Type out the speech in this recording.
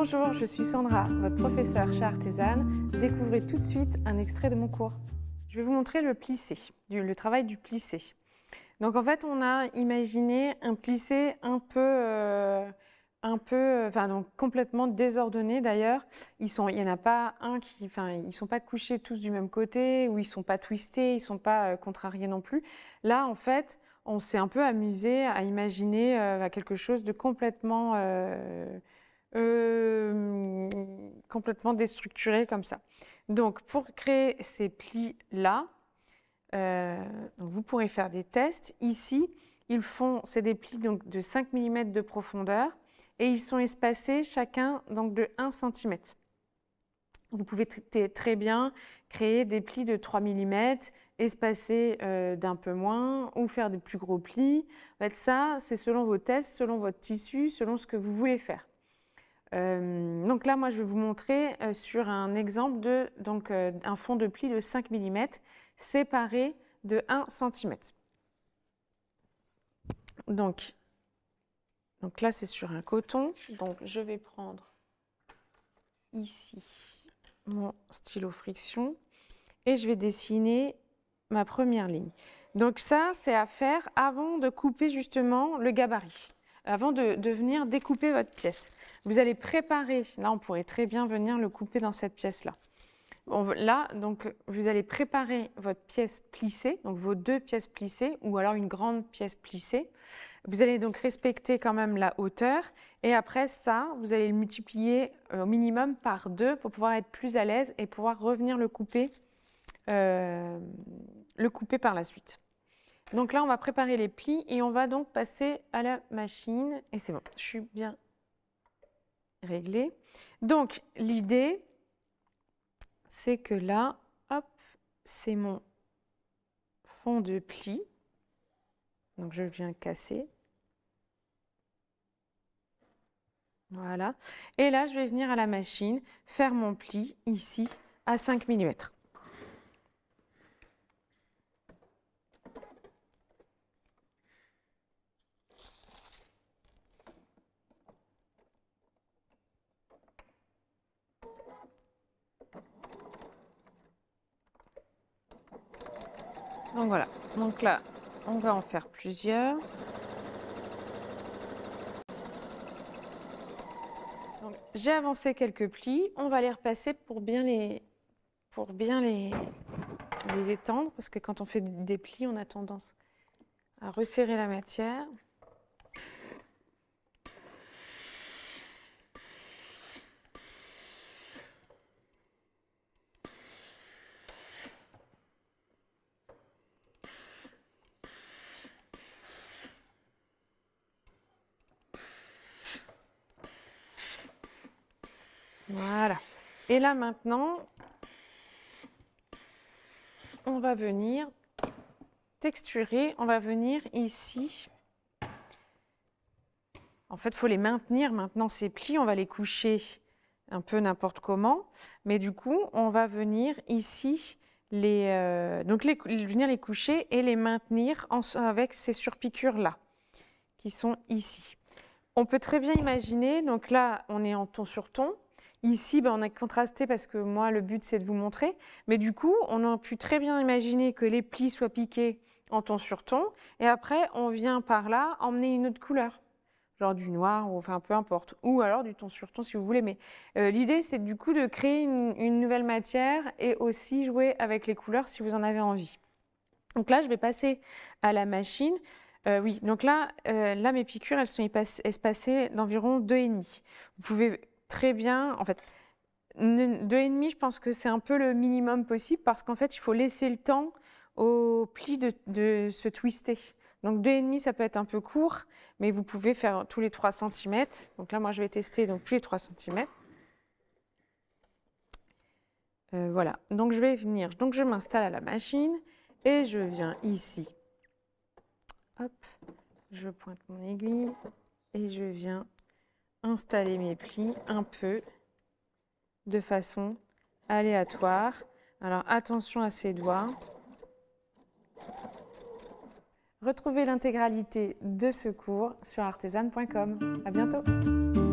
Bonjour, je suis Sandra, votre professeure chez Découvrez tout de suite un extrait de mon cours. Je vais vous montrer le plissé, le travail du plissé. Donc en fait, on a imaginé un plissé un peu, euh, un peu, enfin donc complètement désordonné d'ailleurs. il y en a pas un qui, enfin ils sont pas couchés tous du même côté ou ils sont pas twistés, ils sont pas euh, contrariés non plus. Là, en fait, on s'est un peu amusé à imaginer euh, quelque chose de complètement euh, complètement déstructuré comme ça. Donc, pour créer ces plis-là, euh, vous pourrez faire des tests. Ici, ils font, c'est des plis donc, de 5 mm de profondeur et ils sont espacés chacun donc, de 1 cm. Vous pouvez très bien créer des plis de 3 mm, espacés d'un peu moins, ou faire des plus gros plis. ça, c'est selon vos tests, selon votre tissu, selon ce que vous voulez faire. Euh, donc là, moi, je vais vous montrer euh, sur un exemple de euh, un fond de pli de 5 mm séparé de 1 cm. donc là, c'est sur un coton. Donc je vais prendre ici mon stylo friction et je vais dessiner ma première ligne. Donc ça, c'est à faire avant de couper justement le gabarit avant de, venir découper votre pièce. Vous allez préparer, là on pourrait très bien venir le couper dans cette pièce-là. là, donc vous allez préparer votre pièce plissée, donc vos deux pièces plissées ou alors une grande pièce plissée. Vous allez donc respecter quand même la hauteur et après ça, vous allez le multiplier euh, au minimum par deux pour pouvoir être plus à l'aise et pouvoir revenir le couper, euh, le couper par la suite. Donc là, on va préparer les plis et on va donc passer à la machine. Et c'est bon, je suis bien réglée. Donc l'idée, c'est que là, hop, c'est mon fond de pli. Donc je viens le casser. Voilà. Et là, je vais venir à la machine faire mon pli ici à 5 mm. Donc voilà. Donc là, on va en faire plusieurs. J'ai avancé quelques plis. On va les repasser pour bien les, pour bien les, les étendre parce que quand on fait des plis, on a tendance à resserrer la matière. Voilà. Et là maintenant, on va venir texturer, on va venir ici. En fait, il faut les maintenir maintenant ces plis, on va les coucher un peu n'importe comment, mais du coup, on va venir ici les, euh, donc venir les coucher et les maintenir avec ces surpiqûres là qui sont ici. On peut très bien imaginer, donc là, on est en ton sur ton, Ici, ben, on a contrasté parce que moi, le but, c'est de vous montrer. Mais du coup, on a pu très bien imaginer que les plis soient piqués en ton sur ton. Et après, on vient par là emmener une autre couleur genre du noir, ou, enfin peu importe, ou alors du ton sur ton si vous voulez. Mais euh, l'idée, c'est du coup de créer une, nouvelle matière et aussi jouer avec les couleurs si vous en avez envie. Donc là, je vais passer à la machine. Euh, oui, donc là, euh, là, mes piqûres, elles sont espacées d'environ 2,5. Vous pouvez très bien. En fait, deux et demi, je pense que c'est un peu le minimum possible parce qu'en fait, il faut laisser le temps au plis de, se twister. Donc deux et demi, ça peut être un peu court, mais vous pouvez faire tous les 3 cm. Donc là, moi, je vais tester donc tous les 3 cm. Euh, voilà, donc je vais venir, donc je m'installe à la machine et je viens ici. Hop, je pointe mon aiguille et je viens installer mes plis un peu de façon aléatoire. Alors attention à ses doigts. Retrouvez l'intégralité de ce cours sur artisan.com. À bientôt.